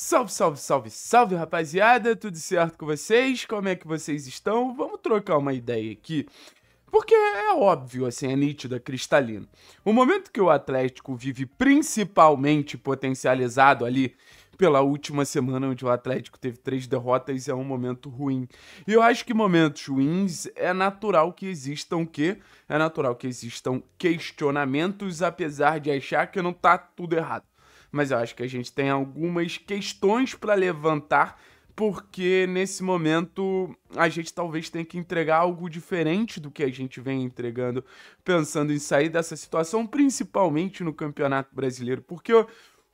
Salve, salve, salve, salve, rapaziada! Tudo certo com vocês? Como é que vocês estão? Vamos trocar uma ideia aqui. Porque é óbvio, assim, é nítido, é cristalino. O momento que o Atlético vive principalmente potencializado ali pela última semana onde o Atlético teve três derrotas é um momento ruim. E eu acho que momentos ruins é natural que existam que é natural que existam questionamentos apesar de achar que não tá tudo errado mas eu acho que a gente tem algumas questões para levantar, porque nesse momento a gente talvez tenha que entregar algo diferente do que a gente vem entregando, pensando em sair dessa situação, principalmente no Campeonato Brasileiro, porque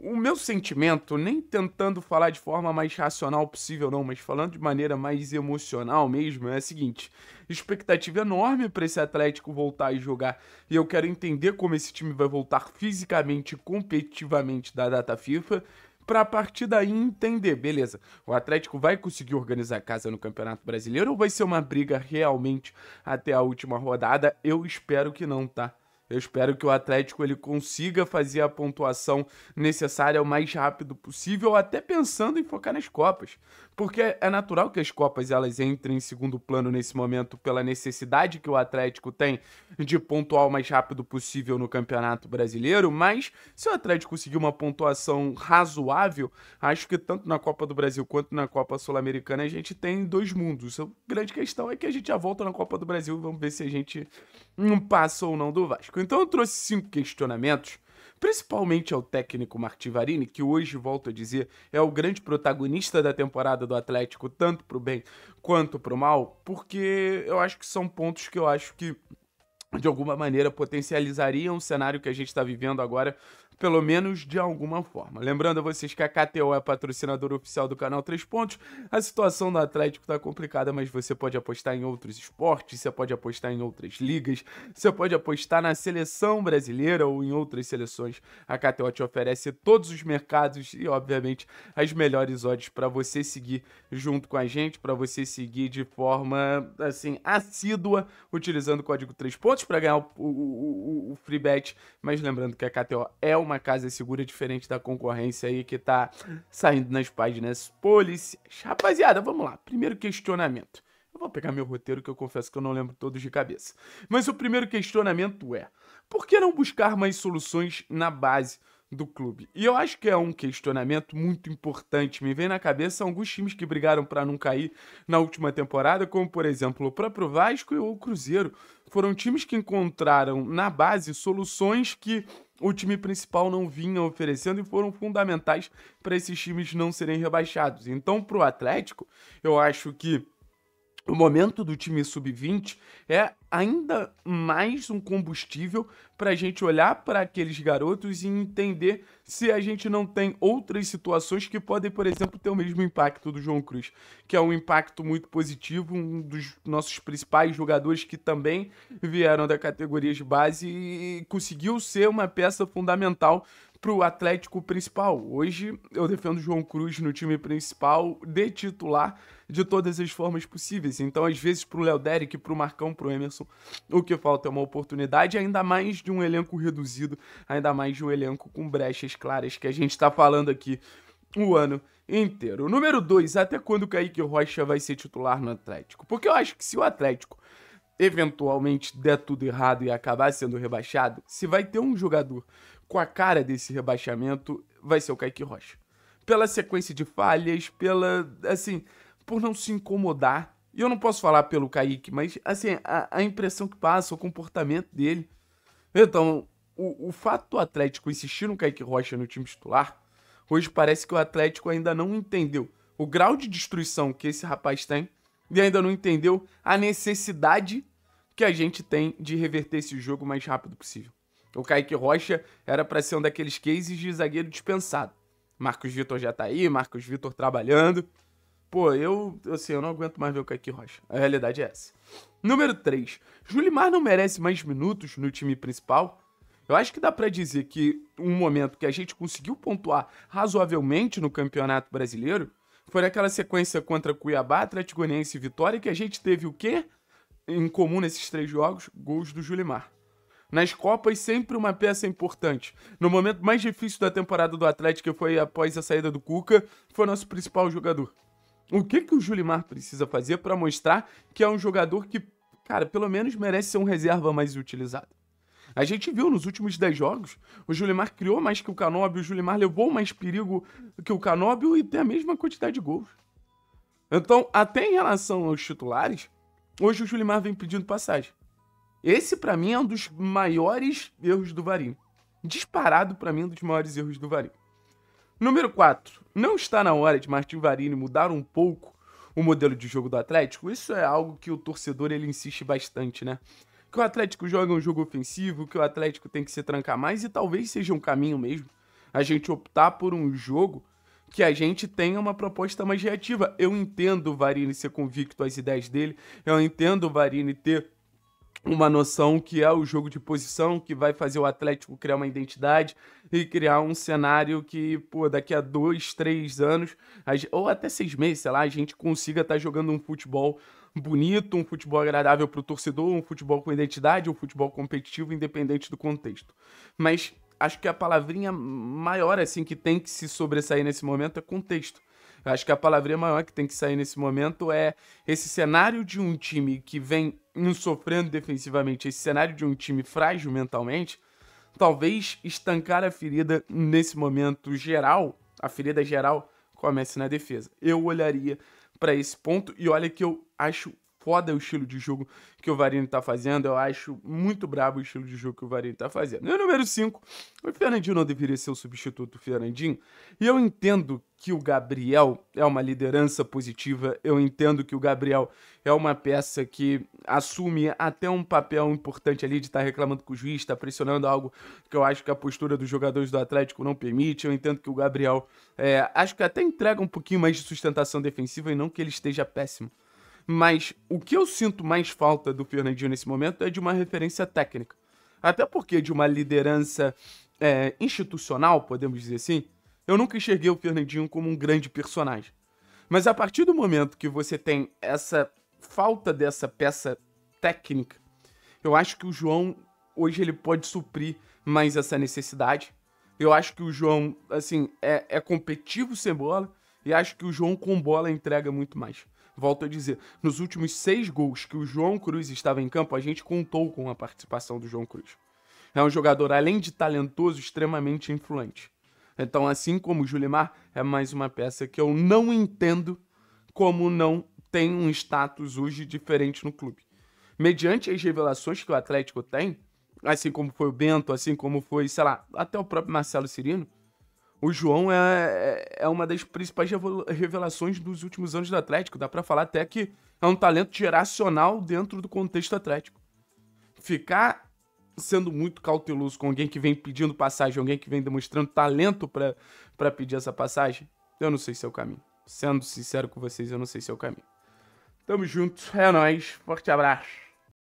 o meu sentimento, nem tentando falar de forma mais racional possível, não, mas falando de maneira mais emocional mesmo, é a seguinte: expectativa enorme para esse Atlético voltar e jogar. E eu quero entender como esse time vai voltar fisicamente, competitivamente da data FIFA para a partir daí entender, beleza, o Atlético vai conseguir organizar a casa no Campeonato Brasileiro ou vai ser uma briga realmente até a última rodada? Eu espero que não, tá? Eu espero que o Atlético ele consiga fazer a pontuação necessária o mais rápido possível, até pensando em focar nas Copas. Porque é natural que as Copas elas entrem em segundo plano nesse momento pela necessidade que o Atlético tem de pontuar o mais rápido possível no Campeonato Brasileiro, mas se o Atlético conseguir uma pontuação razoável, acho que tanto na Copa do Brasil quanto na Copa Sul-Americana a gente tem dois mundos. A então, grande questão é que a gente já volta na Copa do Brasil e vamos ver se a gente não passa ou não do Vasco. Então eu trouxe cinco questionamentos principalmente ao técnico Martivarini, que hoje, volto a dizer, é o grande protagonista da temporada do Atlético, tanto pro bem quanto pro mal, porque eu acho que são pontos que eu acho que de alguma maneira potencializariam o cenário que a gente está vivendo agora pelo menos de alguma forma. Lembrando a vocês que a KTO é patrocinadora oficial do canal 3 Pontos. A situação do Atlético está complicada, mas você pode apostar em outros esportes, você pode apostar em outras ligas, você pode apostar na seleção brasileira ou em outras seleções. A KTO te oferece todos os mercados e, obviamente, as melhores odds para você seguir junto com a gente, para você seguir de forma assim assídua, utilizando o código 3 pontos para ganhar o, o, o, o free bet. Mas lembrando que a KTO é o uma casa segura diferente da concorrência aí que tá saindo nas páginas policiais. Rapaziada, vamos lá. Primeiro questionamento. Eu vou pegar meu roteiro que eu confesso que eu não lembro todos de cabeça. Mas o primeiro questionamento é: por que não buscar mais soluções na base? do clube. E eu acho que é um questionamento muito importante. Me vem na cabeça alguns times que brigaram para não cair na última temporada, como por exemplo o próprio Vasco ou o Cruzeiro. Foram times que encontraram na base soluções que o time principal não vinha oferecendo e foram fundamentais para esses times não serem rebaixados. Então, para o Atlético, eu acho que o momento do time sub-20 é ainda mais um combustível para a gente olhar para aqueles garotos e entender se a gente não tem outras situações que podem, por exemplo, ter o mesmo impacto do João Cruz, que é um impacto muito positivo, um dos nossos principais jogadores que também vieram da categoria de base e conseguiu ser uma peça fundamental para o Atlético principal. Hoje eu defendo o João Cruz no time principal de titular de todas as formas possíveis. Então, às vezes, para o Léo Derek, para o Marcão, para o Emerson, o que falta é uma oportunidade, ainda mais de um elenco reduzido, ainda mais de um elenco com brechas claras que a gente está falando aqui o ano inteiro. Número 2, até quando o Kaique Rocha vai ser titular no Atlético? Porque eu acho que se o Atlético eventualmente der tudo errado e acabar sendo rebaixado, se vai ter um jogador com a cara desse rebaixamento, vai ser o Kaique Rocha. Pela sequência de falhas, pela. assim, por não se incomodar. E eu não posso falar pelo Kaique, mas assim, a, a impressão que passa, o comportamento dele. Então, o, o fato do Atlético insistir no Kaique Rocha no time titular, hoje parece que o Atlético ainda não entendeu o grau de destruição que esse rapaz tem e ainda não entendeu a necessidade que a gente tem de reverter esse jogo o mais rápido possível. O Kaique Rocha era para ser um daqueles cases de zagueiro dispensado. Marcos Vitor já tá aí, Marcos Vitor trabalhando. Pô, eu, assim, eu não aguento mais ver o Kaique Rocha. A realidade é essa. Número 3. Julimar não merece mais minutos no time principal eu acho que dá para dizer que um momento que a gente conseguiu pontuar razoavelmente no Campeonato Brasileiro foi naquela sequência contra Cuiabá, Atlético-Goianiense e Vitória que a gente teve o quê? Em comum nesses três jogos, gols do Julimar. Nas Copas, sempre uma peça importante. No momento mais difícil da temporada do Atlético, que foi após a saída do Cuca, foi nosso principal jogador. O que, que o Julimar precisa fazer para mostrar que é um jogador que, cara, pelo menos merece ser um reserva mais utilizado? A gente viu nos últimos 10 jogos, o Julimar criou mais que o Canóbio, o Julimar levou mais perigo que o Canóbio e tem a mesma quantidade de gols. Então, até em relação aos titulares, hoje o Julimar vem pedindo passagem. Esse, para mim, é um dos maiores erros do Varinho. Disparado, para mim, um dos maiores erros do Varinho. Número 4. Não está na hora de Martin Varini mudar um pouco o modelo de jogo do Atlético? Isso é algo que o torcedor ele insiste bastante, né? que o Atlético joga um jogo ofensivo, que o Atlético tem que se trancar mais e talvez seja um caminho mesmo a gente optar por um jogo que a gente tenha uma proposta mais reativa. Eu entendo o Varini ser convicto às ideias dele, eu entendo o Varini ter uma noção que é o jogo de posição que vai fazer o Atlético criar uma identidade e criar um cenário que, pô, daqui a dois, três anos, ou até seis meses, sei lá, a gente consiga estar tá jogando um futebol bonito, um futebol agradável para o torcedor, um futebol com identidade, um futebol competitivo, independente do contexto. Mas acho que a palavrinha maior assim que tem que se sobressair nesse momento é contexto. Acho que a palavrinha maior que tem que sair nesse momento é esse cenário de um time que vem sofrendo defensivamente, esse cenário de um time frágil mentalmente, talvez estancar a ferida nesse momento geral, a ferida geral comece na defesa. Eu olharia para esse ponto. E olha que eu acho foda o estilo de jogo que o Varini tá fazendo. Eu acho muito brabo o estilo de jogo que o Varini tá fazendo. E o número 5, o Fernandinho não deveria ser o substituto do Fernandinho. E eu entendo que o Gabriel é uma liderança positiva. Eu entendo que o Gabriel é uma peça que assume até um papel importante ali de estar tá reclamando com o juiz, está pressionando algo que eu acho que a postura dos jogadores do Atlético não permite. Eu entendo que o Gabriel é, acho que até entrega um pouquinho mais de sustentação defensiva e não que ele esteja péssimo mas o que eu sinto mais falta do Fernandinho nesse momento é de uma referência técnica. Até porque de uma liderança é, institucional, podemos dizer assim, eu nunca enxerguei o Fernandinho como um grande personagem. Mas a partir do momento que você tem essa falta dessa peça técnica, eu acho que o João hoje ele pode suprir mais essa necessidade. Eu acho que o João, assim, é, é competitivo sem bola e acho que o João com bola entrega muito mais. Volto a dizer, nos últimos seis gols que o João Cruz estava em campo, a gente contou com a participação do João Cruz. É um jogador, além de talentoso, extremamente influente. Então, assim como o Julimar, é mais uma peça que eu não entendo como não tem um status hoje diferente no clube. Mediante as revelações que o Atlético tem, assim como foi o Bento, assim como foi, sei lá, até o próprio Marcelo Cirino, o João é, é, é uma das principais revelações dos últimos anos do Atlético. Dá para falar até que é um talento geracional dentro do contexto Atlético. Ficar sendo muito cauteloso com alguém que vem pedindo passagem, alguém que vem demonstrando talento para pedir essa passagem, eu não sei se é o caminho. Sendo sincero com vocês, eu não sei se é o caminho. Tamo junto, é nóis, forte abraço.